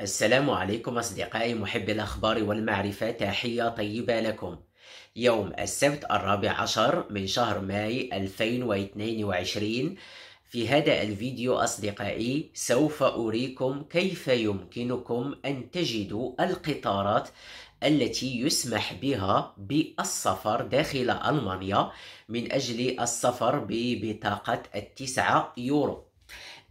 السلام عليكم أصدقائي محبي الأخبار والمعرفة تحية طيبة لكم يوم السبت الرابع عشر من شهر ماي 2022 في هذا الفيديو أصدقائي سوف أريكم كيف يمكنكم أن تجدوا القطارات التي يسمح بها بالسفر داخل ألمانيا من أجل السفر ببطاقة التسعة يورو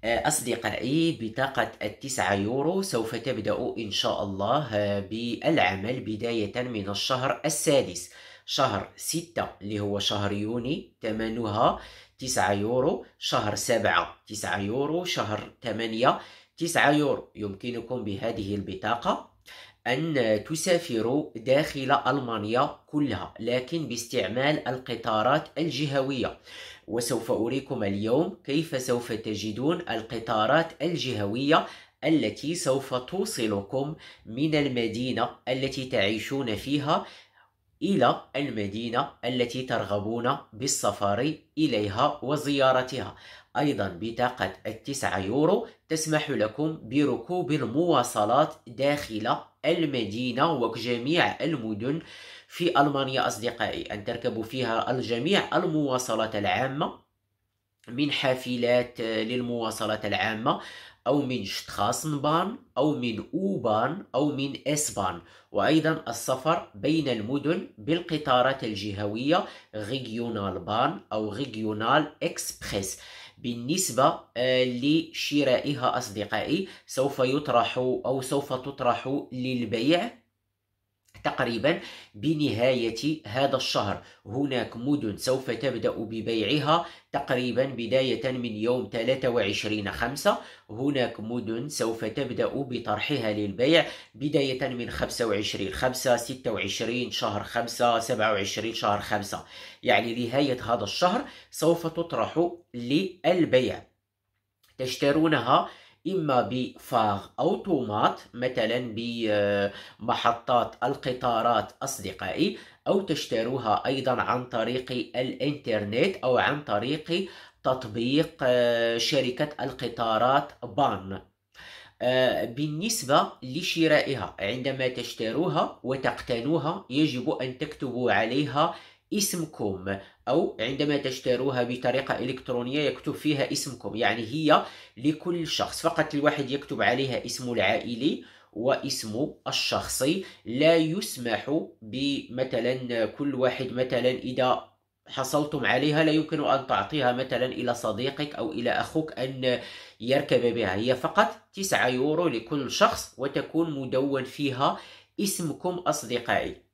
أصدقائي بطاقة التسعة يورو سوف تبدأ إن شاء الله آه، بالعمل بداية من الشهر السادس شهر ستة اللي هو شهر يوني ثمنها تسعة يورو شهر سبعة تسعة يورو شهر ثمانية تسعة يورو يمكنكم بهذه البطاقة أن تسافر داخل ألمانيا كلها لكن باستعمال القطارات الجهوية وسوف أريكم اليوم كيف سوف تجدون القطارات الجهوية التي سوف توصلكم من المدينة التي تعيشون فيها إلى المدينة التي ترغبون بالسفر إليها وزيارتها أيضا بطاقة التسعة يورو تسمح لكم بركوب المواصلات داخل المدينة وجميع المدن في ألمانيا أصدقائي أن تركبوا فيها الجميع المواصلات العامة من حافلات للمواصلات العامة أو من بان أو من أوبان أو من إسبان وأيضا السفر بين المدن بالقطارات الجهوية ريجيونال بان أو ريجيونال إكسبريس بالنسبة آه، لشرائها أصدقائي سوف يطرح أو سوف تطرح للبيع تقريبا بنهاية هذا الشهر هناك مدن سوف تبدأ ببيعها تقريبا بداية من يوم 23 خمسة هناك مدن سوف تبدأ بطرحها للبيع بداية من 25 خمسة 26 شهر خمسة 27 شهر خمسة يعني نهاية هذا الشهر سوف تطرح للبيع تشترونها إما بفاغ أوتومات مثلا بمحطات آه، القطارات أصدقائي أو تشتروها أيضا عن طريق الإنترنت أو عن طريق تطبيق آه، شركة القطارات بان آه، بالنسبة لشرائها عندما تشتروها وتقتنوها يجب أن تكتبوا عليها اسمكم أو عندما تشتروها بطريقة إلكترونية يكتب فيها اسمكم يعني هي لكل شخص فقط الواحد يكتب عليها اسم العائلي واسم الشخصي لا يسمح بمثلا كل واحد مثلا إذا حصلتم عليها لا يمكن أن تعطيها مثلا إلى صديقك أو إلى أخوك أن يركب بها هي فقط 9 يورو لكل شخص وتكون مدون فيها اسمكم أصدقائي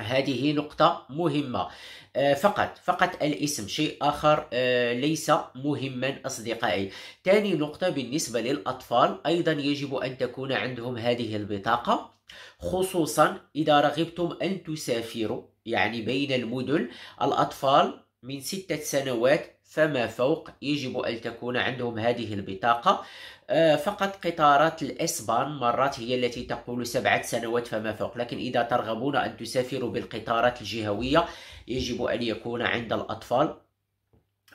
هذه نقطة مهمة آه، فقط فقط الاسم شيء آخر آه، ليس مهما أصدقائي ثاني نقطة بالنسبة للأطفال أيضا يجب أن تكون عندهم هذه البطاقة خصوصا إذا رغبتم أن تسافروا يعني بين المدن الأطفال من ستة سنوات فما فوق يجب أن تكون عندهم هذه البطاقة آه، فقط قطارات الإسبان مرات هي التي تقول سبعة سنوات فما فوق لكن إذا ترغبون أن تسافروا بالقطارات الجهوية يجب أن يكون عند الأطفال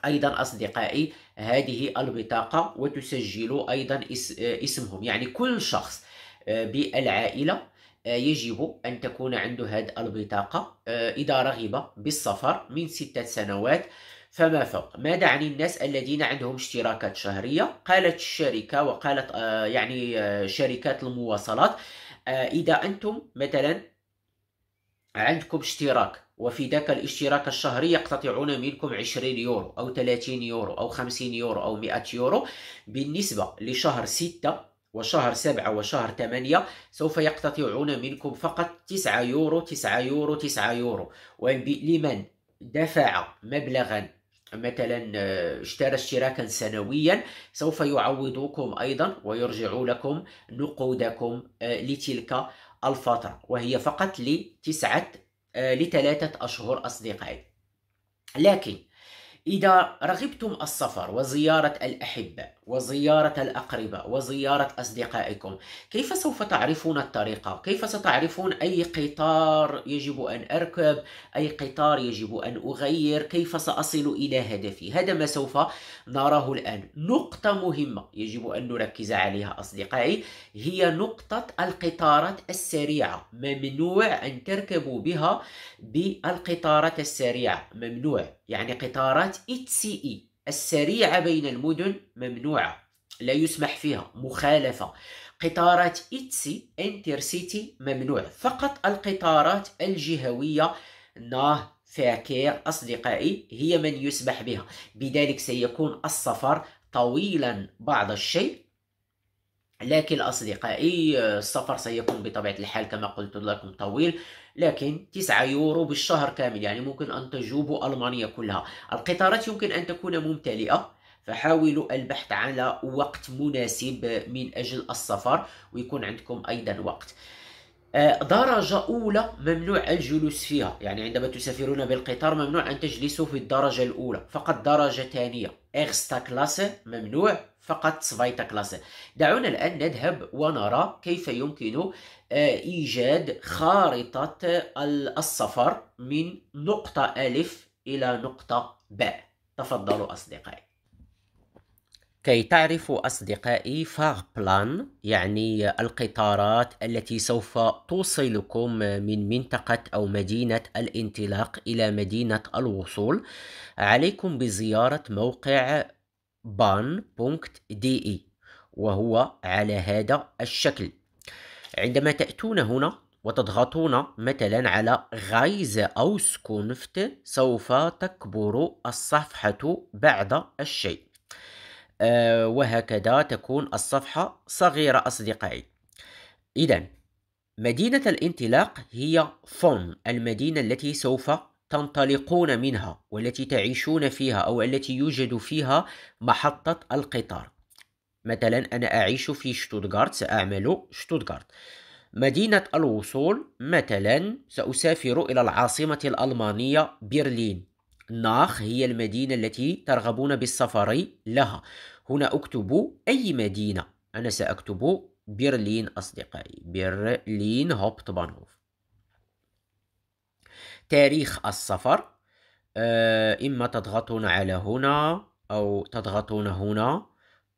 ايضا اصدقائي هذه البطاقه وتسجلوا ايضا آه، اسمهم يعني كل شخص آه، بالعائله يجب ان تكون عنده هذه البطاقه اذا رغب بالسفر من سته سنوات فما فوق ماذا عن الناس الذين عندهم اشتراكات شهرية قالت الشركة وقالت آه، يعني آه، شركات المواصلات آه، إذا أنتم مثلا عندكم اشتراك وفي ذاك الاشتراك الشهري يقتطعون منكم 20 يورو أو 30 يورو أو 50 يورو أو 100 يورو بالنسبة لشهر 6 وشهر 7 وشهر 8 سوف يقتطعون منكم فقط 9 يورو 9 يورو 9 يورو ولمن دفع مبلغا مثلا آه، اشترى اشتراكا سنويا سوف يعوضوكم ايضا ويرجع لكم نقودكم آه، لتلك الفتره وهي فقط لتسعه آه، لثلاثه اشهر اصدقائي لكن اذا رغبتم السفر وزياره الاحبه وزيارة الأقرباء وزيارة أصدقائكم كيف سوف تعرفون الطريقة؟ كيف ستعرفون أي قطار يجب أن أركب؟ أي قطار يجب أن أغير؟ كيف سأصل إلى هدفي؟ هذا ما سوف نراه الآن نقطة مهمة يجب أن نركز عليها أصدقائي هي نقطة القطارات السريعة ممنوع أن تركبوا بها بالقطارات السريعة ممنوع يعني قطارات اتسي السريعة بين المدن ممنوعة لا يسمح فيها مخالفة قطارات إتسي انترسيتي ممنوع فقط القطارات الجهوية ناه فاكير أصدقائي هي من يسمح بها بذلك سيكون السفر طويلا بعض الشيء لكن أصدقائي السفر سيكون بطبيعة الحال كما قلت لكم طويل لكن 9 يورو بالشهر كامل يعني ممكن أن تجوبوا ألمانيا كلها القطارات يمكن أن تكون ممتلئة فحاولوا البحث على وقت مناسب من أجل السفر ويكون عندكم أيضا وقت آه، درجة أولى ممنوع الجلوس فيها يعني عندما تسافرون بالقطار ممنوع أن تجلسوا في الدرجة الأولى فقط درجة ثانية إغستا كلاس ممنوع فقط سفايتا كلاس دعونا الآن نذهب ونرى كيف يمكن آه، إيجاد خارطة السفر من نقطة ألف إلى نقطة باء تفضلوا أصدقائي كي تعرفوا أصدقائي فاغ بلان يعني القطارات التي سوف توصلكم من منطقة أو مدينة الانطلاق إلى مدينة الوصول عليكم بزيارة موقع ban.de وهو على هذا الشكل عندما تأتون هنا وتضغطون مثلا على غايز أو سكونفت سوف تكبر الصفحة بعد الشيء أه وهكذا تكون الصفحة صغيرة أصدقائي إذا مدينة الانطلاق هي فون المدينة التي سوف تنطلقون منها والتي تعيشون فيها أو التي يوجد فيها محطة القطار مثلا أنا أعيش في شتوتغارت سأعمل شتوتغارت مدينة الوصول مثلا سأسافر إلى العاصمة الألمانية برلين ناخ هي المدينة التي ترغبون بالسفر لها هنا أكتب أي مدينة أنا سأكتب برلين أصدقائي برلين هوبتبانوف تاريخ السفر آه، إما تضغطون على هنا أو تضغطون هنا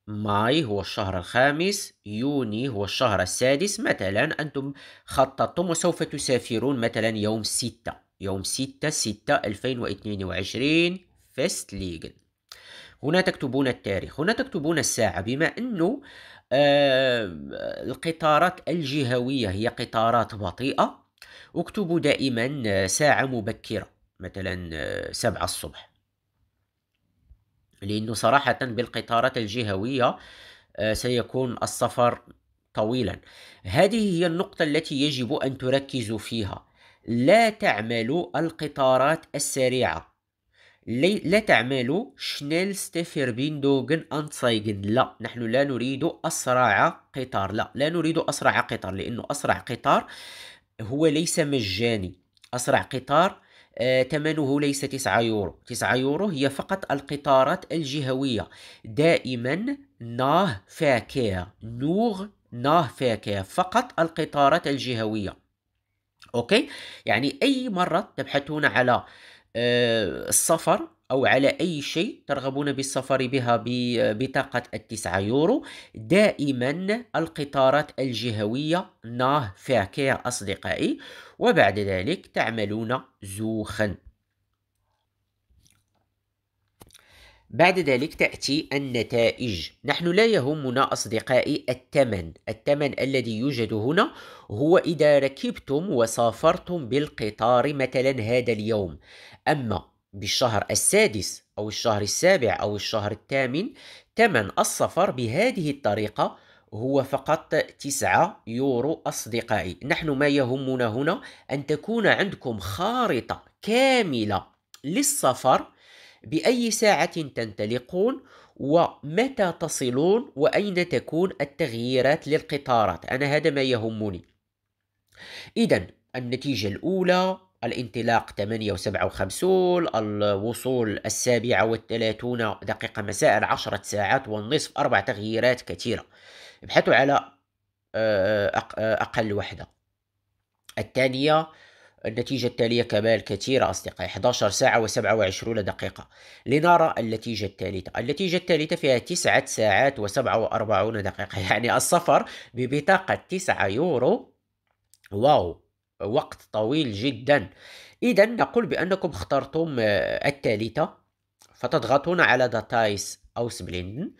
ماي هو الشهر الخامس يوني هو الشهر السادس مثلا أنتم خططتم وسوف تسافرون مثلا يوم ستة يوم ستة ستة 2022 فيست ليجن هنا تكتبون التاريخ هنا تكتبون الساعة بما أنه آه القطارات الجهوية هي قطارات بطيئة اكتبوا دائما آه، ساعة مبكرة مثلا آه، سبعة الصبح لأنه صراحة بالقطارات الجهوية آه، سيكون السفر طويلا هذه هي النقطة التي يجب أن تركزوا فيها لا تعملوا القطارات السريعة لا تعملوا شنيل بين دوغن أنسايغن لا نحن لا نريد أسرع قطار لا لا نريد أسرع قطار لأنه أسرع قطار هو ليس مجاني أسرع قطار آه، ثمنه ليس 9 يورو 9 يورو هي فقط القطارات الجهوية دائما ناه فاكهة نوغ ناه فاكهة فقط القطارات الجهوية أوكي يعني أي مرة تبحثون على آه، السفر أو على أي شيء ترغبون بالسفر بها ببطاقة التسعة يورو دائما القطارات الجهوية ناه فاكية أصدقائي وبعد ذلك تعملون زوخا بعد ذلك تأتي النتائج نحن لا يهمنا أصدقائي الثمن الثمن الذي يوجد هنا هو إذا ركبتم وسافرتم بالقطار مثلا هذا اليوم أما بالشهر السادس أو الشهر السابع أو الشهر الثامن ثمن السفر بهذه الطريقة هو فقط 9 يورو أصدقائي نحن ما يهمنا هنا أن تكون عندكم خارطة كاملة للسفر بأي ساعة تنطلقون ومتى تصلون وأين تكون التغييرات للقطارات أنا هذا ما يهمني إذا النتيجة الأولى الانطلاق 8 و57 الوصول السابعة والثلاثون دقيقة مساء عشرة ساعات والنصف أربع تغييرات كثيرة ابحثوا على آه، آه، آه، أقل وحدة الثانية النتيجة التالية كمال كثيرة أصدقائي 11 ساعة و27 دقيقة لنرى النتيجة الثالثة النتيجة الثالثة فيها 9 ساعات و47 دقيقة يعني السفر ببطاقة 9 يورو واو وقت طويل جدا اذا نقول بانكم اخترتم آه، الثالثه فتضغطون على داتايس او سبلندن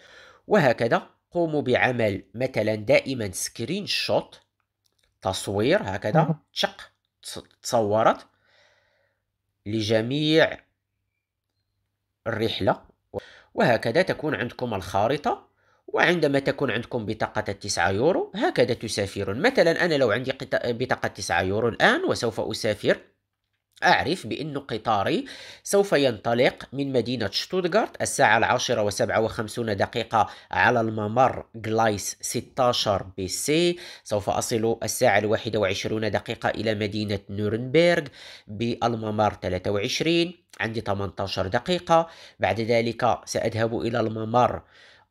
وهكذا قوموا بعمل مثلا دائما سكرين شوت تصوير هكذا تشق تصورت لجميع الرحله وهكذا تكون عندكم الخارطه وعندما تكون عندكم بطاقة 9 يورو هكذا تسافرون مثلا أنا لو عندي بطاقة 9 يورو الآن وسوف أسافر أعرف بأن قطاري سوف ينطلق من مدينة شتوتغارت الساعة العاشرة وسبعة وخمسون دقيقة على الممر جلايس 16 بي سي سوف أصل الساعة الواحدة وعشرون دقيقة إلى مدينة نورنبرغ بالممر 23 عندي 18 دقيقة بعد ذلك سأذهب إلى الممر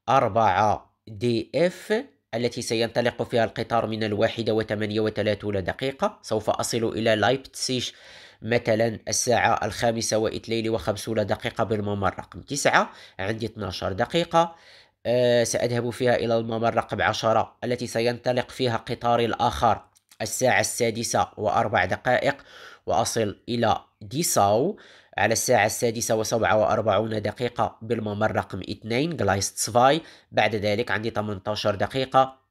4 دي إف التي سينطلق فيها القطار من الواحدة وثمانية وثلاثون دقيقة سوف أصل إلى لايبتسيش مثلا الساعة الخامسة واثنين وخمسون دقيقة بالممر رقم تسعة عندي 12 دقيقة أه سأذهب فيها إلى الممر رقم عشرة التي سينطلق فيها قطار الآخر الساعة السادسة وأربع دقائق وأصل إلى ديساو على الساعة السادسة وسبعة وأربعون دقيقة بالممر رقم اثنين غلايست سفاي بعد ذلك عندي 18 دقيقة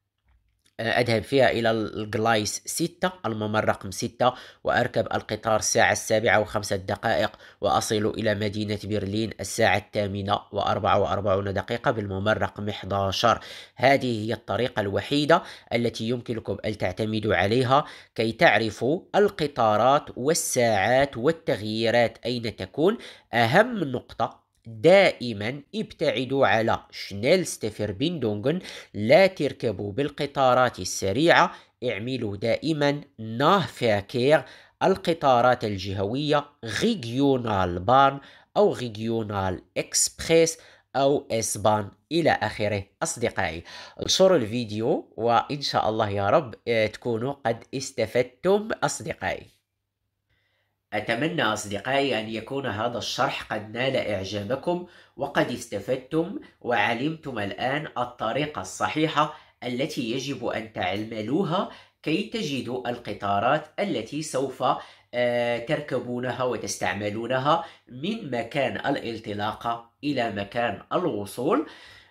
أذهب فيها إلى الجلايس 6 الممر رقم 6 وأركب القطار الساعة السابعة وخمسة دقائق وأصل إلى مدينة برلين الساعة الثامنة وأربعة وأربعون دقيقة بالممر رقم 11 هذه هي الطريقة الوحيدة التي يمكنكم أن تعتمدوا عليها كي تعرفوا القطارات والساعات والتغييرات أين تكون أهم نقطة دائما ابتعدوا على شنيل شنيلستفر بيندونغن لا تركبوا بالقطارات السريعة اعملوا دائما ناه فاكير القطارات الجهوية ريجيونال بان أو ريجيونال إكسبريس أو إسبان إلى آخره أصدقائي انشروا الفيديو وإن شاء الله يا رب آه، تكونوا قد استفدتم أصدقائي أتمنى أصدقائي أن يكون هذا الشرح قد نال إعجابكم وقد استفدتم وعلمتم الآن الطريقة الصحيحة التي يجب أن تعملوها كي تجدوا القطارات التي سوف آه، تركبونها وتستعملونها من مكان الانطلاقة إلى مكان الوصول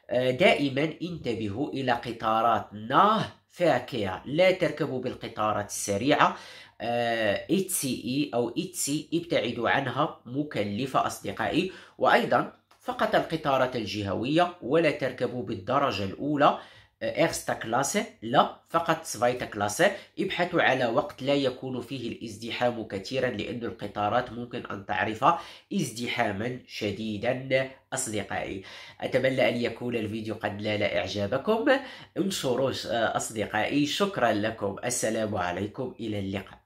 آه، دائما انتبهوا إلى قطارات ناه فاكهة لا تركبوا بالقطارات السريعة HCE آه، أو HC ابتعدوا عنها مكلفة أصدقائي وأيضا فقط القطارات الجهوية ولا تركبوا بالدرجة الأولى إغستا آه، كلاسي لا فقط سفايتا كلاسي ابحثوا على وقت لا يكون فيه الازدحام كثيرا لأن القطارات ممكن أن تعرف ازدحاما شديدا أصدقائي أتمنى أن يكون الفيديو قد نال إعجابكم انشروه آه، أصدقائي شكرا لكم السلام عليكم إلى اللقاء